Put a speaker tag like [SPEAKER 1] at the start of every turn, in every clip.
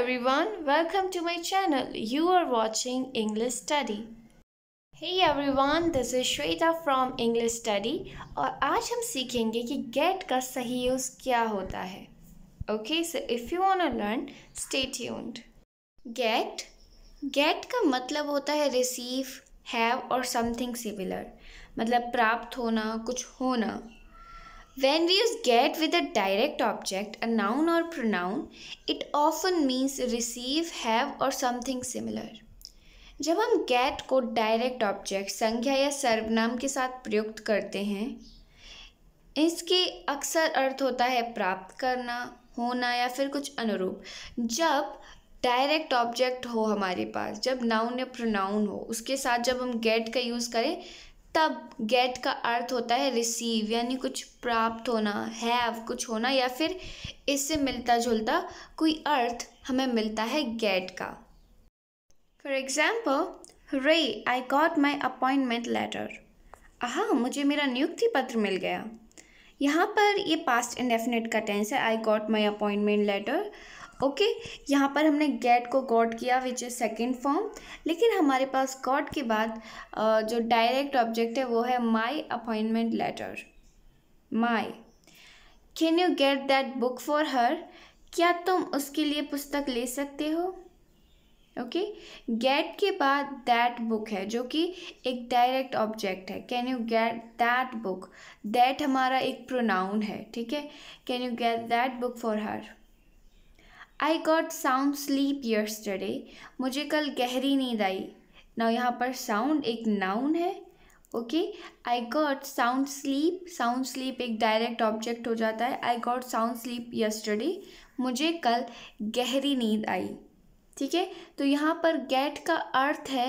[SPEAKER 1] everyone, welcome to my channel. You are watching English Study. Hey everyone, this is Shweta from English Study aur aaj hum सीखेंगे ki get ka sahi use kya hota hai Okay, so if you want to learn, stay tuned. Get Get ka matlab hota hai receive, have or something similar. matlab prapt hona kuch hona When we use get with a direct object, a noun or pronoun, it often means receive, have or something similar. जब हम get को direct object संख्या या सर्वनाम के साथ प्रयुक्त करते हैं इसके अक्सर अर्थ होता है प्राप्त करना होना या फिर कुछ अनुरूप जब डायरेक्ट ऑब्जेक्ट हो हमारे पास जब नाउन या प्रोनाउन हो उसके साथ जब हम गेट का यूज़ करें तब गेट का अर्थ होता है रिसीव यानी कुछ प्राप्त होना हैव कुछ होना या फिर इससे मिलता जुलता कोई अर्थ हमें मिलता है गेट का फॉर एग्ज़ाम्पल रे I got my appointment letter हाँ मुझे मेरा नियुक्ति पत्र मिल गया यहाँ पर ये पास्ट इंडेफिनेट का टेंस है I got my appointment letter okay okay? यहाँ पर हमने गेट को गॉड किया विच इज़ सेकेंड फॉर्म लेकिन हमारे पास गॉड के बाद जो डायरेक्ट ऑब्जेक्ट है वो है my appointment letter my can you get that book for her क्या तुम उसके लिए पुस्तक ले सकते हो ओके okay? गेट के बाद दैट बुक है जो कि एक डायरेक्ट ऑब्जेक्ट है can you get that book that हमारा एक प्रोनाउन है ठीक है can you get that book for her I got sound sleep yesterday. मुझे कल गहरी नींद आई ना यहाँ पर साउंड एक नाउन है okay I got sound sleep sound sleep एक डायरेक्ट ऑब्जेक्ट हो जाता है I got sound sleep yesterday मुझे कल गहरी नींद आई ठीक है तो यहाँ पर गेट का अर्थ है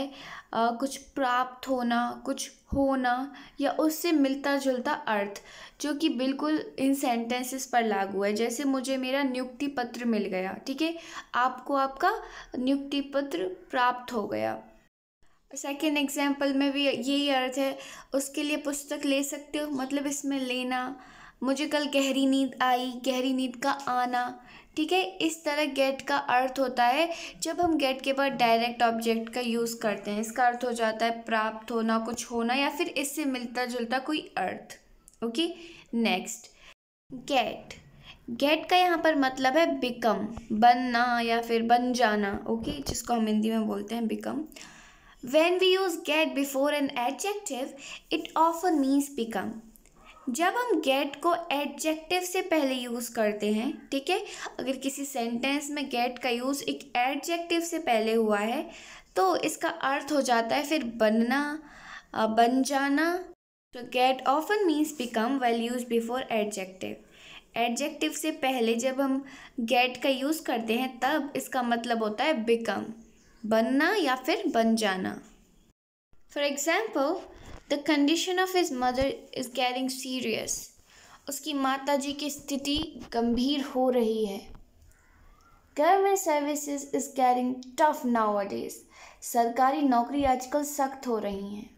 [SPEAKER 1] आ, कुछ प्राप्त होना कुछ होना या उससे मिलता जुलता अर्थ जो कि बिल्कुल इन सेंटेंसेस पर लागू है जैसे मुझे मेरा नियुक्ति पत्र मिल गया ठीक है आपको आपका नियुक्ति पत्र प्राप्त हो गया सेकेंड एग्जाम्पल में भी यही अर्थ है उसके लिए पुस्तक ले सकते हो मतलब इसमें लेना मुझे कल गहरी नींद आई गहरी नींद का आना ठीक है इस तरह गेट का अर्थ होता है जब हम गेट के बाद डायरेक्ट ऑब्जेक्ट का यूज़ करते हैं इसका अर्थ हो जाता है प्राप्त होना कुछ होना या फिर इससे मिलता जुलता कोई अर्थ ओके नेक्स्ट गेट गेट का यहाँ पर मतलब है बिकम बनना या फिर बन जाना ओके okay? जिसको हम हिंदी में बोलते हैं become When we use get before an adjective, it often means become. जब हम गेट को एडजेक्टिव से पहले यूज़ करते हैं ठीक है अगर किसी सेंटेंस में गेट का यूज़ एक एडजेक्टिव से पहले हुआ है तो इसका अर्थ हो जाता है फिर बनना बन जाना तो get often means become well use before adjective adjective से पहले जब हम गेट का यूज़ करते हैं तब इसका मतलब होता है बिकम बनना या फिर बन जाना for example the condition of his mother is getting serious उसकी माता जी की स्थिति गंभीर हो रही है government services is getting tough nowadays सरकारी नौकरी आजकल सख्त हो रही हैं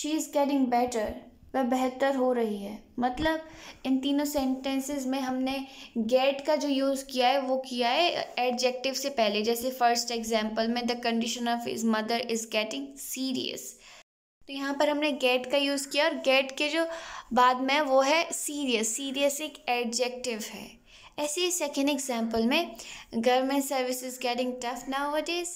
[SPEAKER 1] शी इज़ गैरिंग बेटर वह बेहतर हो रही है मतलब इन तीनों सेंटेंसेस में हमने गेट का जो यूज़ किया है वो किया है एडजेक्टिव से पहले जैसे फर्स्ट एग्जाम्पल में the condition of is mother is getting serious तो यहाँ पर हमने गेट का यूज़ किया और गेट के जो बाद में वो है सीरियस सीरियस एक एडजेक्टिव है ऐसे ही सेकेंड एग्जाम्पल में government service is getting tough now what is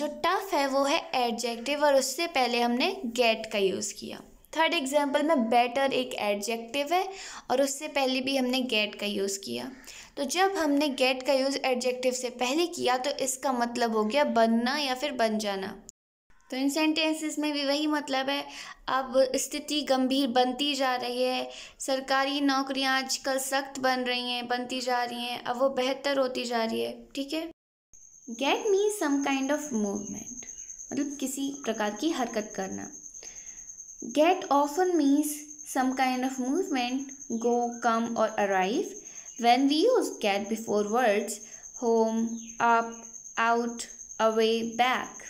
[SPEAKER 1] जो टफ है वो है एडजेक्टिव और उससे पहले हमने गेट का यूज़ किया थर्ड एग्जाम्पल में बेटर एक एडजेक्टिव है और उससे पहले भी हमने गेट का यूज़ किया तो जब हमने गेट का यूज़ एडजेक्टिव से पहले किया तो इसका मतलब हो गया बनना या फिर बन जाना तो इन सेंटेंसेस में भी वही मतलब है अब स्थिति गंभीर बनती जा रही है सरकारी नौकरियां आजकल सख्त बन रही हैं बनती जा रही हैं अब वो बेहतर होती जा रही है ठीक है get me some kind of movement मतलब किसी प्रकार की हरकत करना get often means some kind of movement go come और arrive when we use get before words home up out away back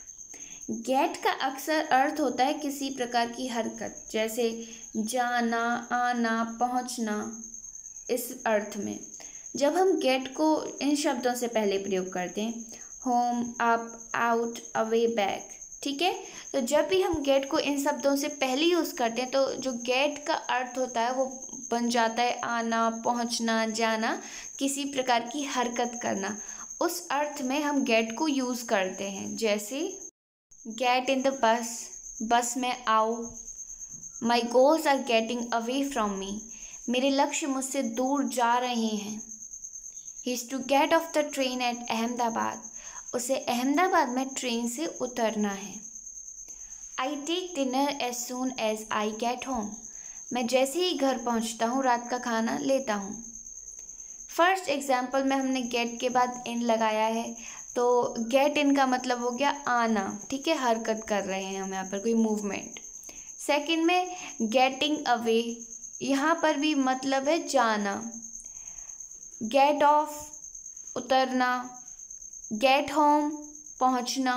[SPEAKER 1] get का अक्सर अर्थ होता है किसी प्रकार की हरकत जैसे जाना आना पहुंचना इस अर्थ में जब हम गेट को इन शब्दों से पहले प्रयोग करते हैं home up out away back ठीक है तो जब भी हम गेट को इन शब्दों से पहले यूज़ करते हैं तो जो गेट का अर्थ होता है वो बन जाता है आना पहुंचना जाना किसी प्रकार की हरकत करना उस अर्थ में हम गेट को यूज़ करते हैं जैसे get in the bus bus में आओ my goals are getting away from me मेरे लक्ष्य मुझसे दूर जा रहे हैं he is to get off the train at Ahmedabad उसे अहमदाबाद में ट्रेन से उतरना है I take dinner as soon as I get home मैं जैसे ही घर पहुंचता हूँ रात का खाना लेता हूँ फर्स्ट एग्जाम्पल में हमने गेट के बाद इन लगाया है तो गेट इन का मतलब हो गया आना ठीक है हरकत कर रहे हैं हम यहाँ पर कोई मूवमेंट सेकंड में गेटिंग अवे यहाँ पर भी मतलब है जाना गेट ऑफ उतरना गेट होम पहुँचना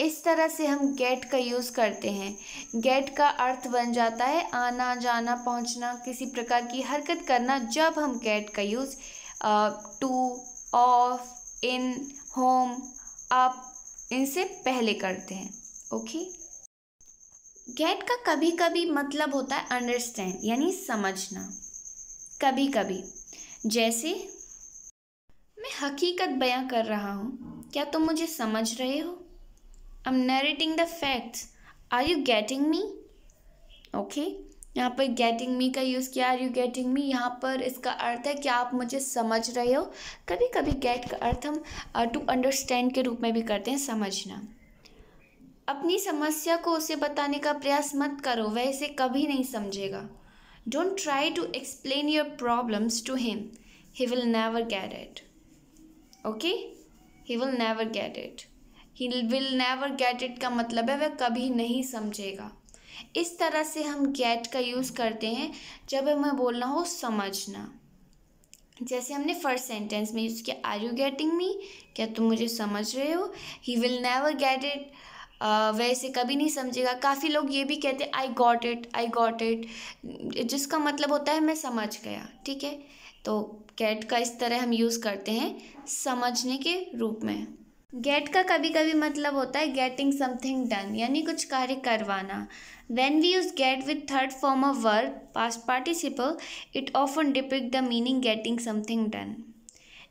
[SPEAKER 1] इस तरह से हम गेट का यूज़ करते हैं गेट का अर्थ बन जाता है आना जाना पहुंचना किसी प्रकार की हरकत करना जब हम गेट का use to off in home up इनसे पहले करते हैं ओके गेट का कभी कभी मतलब होता है अंडरस्टैंड यानी समझना कभी कभी जैसे मैं हकीकत बयां कर रहा हूँ क्या तुम मुझे समझ रहे हो I am narrating the facts are you getting me okay यहाँ पर गेटिंग मी का यूज़ किया आर यू गेटिंग मी यहाँ पर इसका अर्थ है कि आप मुझे समझ रहे हो कभी कभी गेट का अर्थ हम टू uh, अंडरस्टैंड के रूप में भी करते हैं समझना अपनी समस्या को उसे बताने का प्रयास मत करो वह इसे कभी नहीं समझेगा don't try to explain your problems to him he will never get it okay he will never get it he will never get it का मतलब है वह कभी नहीं समझेगा इस तरह से हम गेट का यूज़ करते हैं जब हमें बोलना हो समझना जैसे हमने फर्स्ट सेंटेंस में यूज़ किया आर यू गेटिंग मी क्या तुम मुझे समझ रहे हो he will never get it वैसे कभी नहीं समझेगा काफ़ी लोग ये भी कहते I got it I got it जिसका मतलब होता है मैं समझ गया ठीक है तो गेट का इस तरह हम यूज़ करते हैं समझने के रूप में गेट का कभी कभी मतलब होता है गेटिंग समथिंग डन यानी कुछ कार्य करवाना when we use get with third form of verb past participle it often depict the meaning getting something done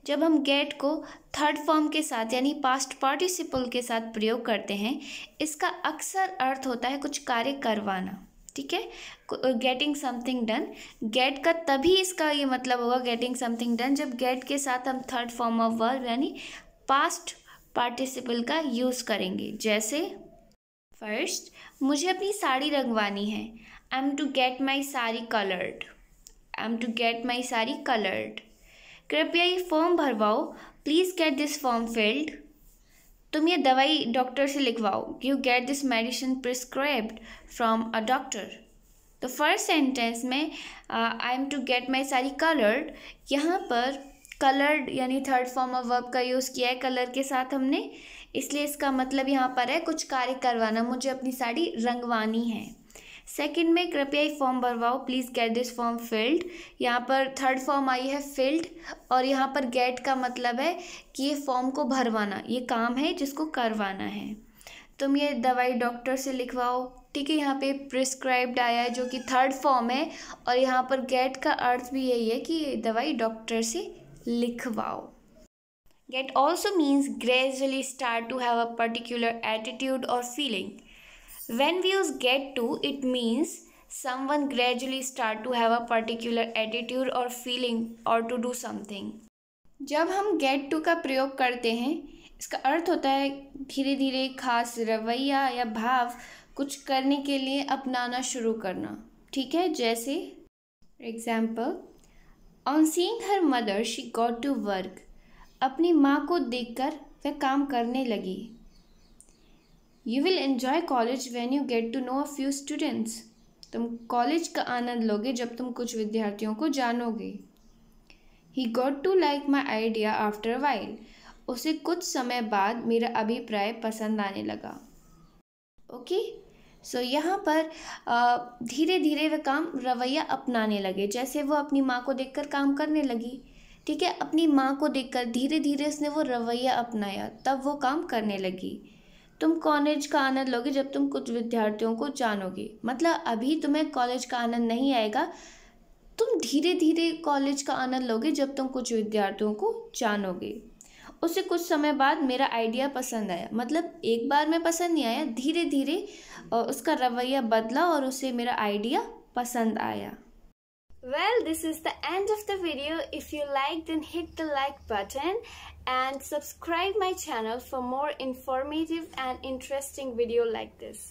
[SPEAKER 1] जब हम गेट को थर्ड फॉर्म के साथ यानी पास्ट पार्टिसिपल के साथ प्रयोग करते हैं इसका अक्सर अर्थ होता है कुछ कार्य करवाना ठीक है गेटिंग समथिंग डन गेट का तभी इसका ये मतलब होगा गेटिंग समथिंग डन जब गेट के साथ हम थर्ड फॉर्म ऑफ वर्ब यानी पास्ट पार्टिसिपल का यूज़ करेंगे जैसे फर्स्ट मुझे अपनी साड़ी रंगवानी है I am to get my sari coloured I am to get my sari coloured कृपया ये फॉर्म भरवाओ please get this form filled तुम ये दवाई डॉक्टर से लिखवाओ you get this medicine prescribed from a doctor तो फर्स्ट सेंटेंस में आई am to get my sari coloured यहाँ पर कलर्ड यानी थर्ड फॉर्म ऑफ वर्ब का यूज़ किया है कलर के साथ हमने इसलिए इसका मतलब यहाँ पर है कुछ कार्य करवाना मुझे अपनी साड़ी रंगवानी है सेकंड में कृपया एक फॉर्म भरवाओ please get this form filled यहाँ पर थर्ड फॉर्म आई है फिल्ड और यहाँ पर गेट का मतलब है कि ये फॉर्म को भरवाना ये काम है जिसको करवाना है तुम ये दवाई डॉक्टर से लिखवाओ ठीक है यहाँ पे प्रिस्क्राइब्ड आया है जो कि थर्ड फॉर्म है और यहाँ पर गेट का अर्थ भी यही है कि ये दवाई डॉक्टर से लिखवाओ get also means gradually start to have a particular attitude और feeling when we use get to it means someone gradually start to have a particular attitude और फीलिंग और टू डू समथिंग जब हम gate to का प्रयोग करते हैं इसका अर्थ होता है धीरे धीरे खास रवैया या भाव कुछ करने के लिए अपनाना शुरू करना ठीक है जैसे example on seeing her mother she got to work अपनी माँ को देखकर वह काम करने लगी you will enjoy college when you get to know a few students तुम कॉलेज का आनंद लोगे जब तुम कुछ विद्यार्थियों को जानोगे he got to like my idea after while उसे कुछ समय बाद मेरा अभिप्राय पसंद आने लगा ओके okay? सो so, यहाँ पर धीरे धीरे वह काम रवैया अपनाने लगे जैसे वो अपनी माँ को देखकर काम करने लगी ठीक है अपनी माँ को देखकर धीरे धीरे उसने वो रवैया अपनाया तब वो काम करने लगी तुम कॉलेज का आनंद लोगे जब तुम कुछ विद्यार्थियों को जानोगे मतलब अभी तुम्हें कॉलेज का आनंद नहीं आएगा तुम धीरे धीरे कॉलेज का आनंद लोगे जब तुम कुछ विद्यार्थियों को जानोगे उसे कुछ समय बाद मेरा आइडिया पसंद आया मतलब एक बार में पसंद नहीं आया धीरे धीरे उसका रवैया बदला और उसे मेरा आइडिया पसंद आया well this is the end of the video if you like then hit the like button and subscribe my channel for more informative and interesting video like this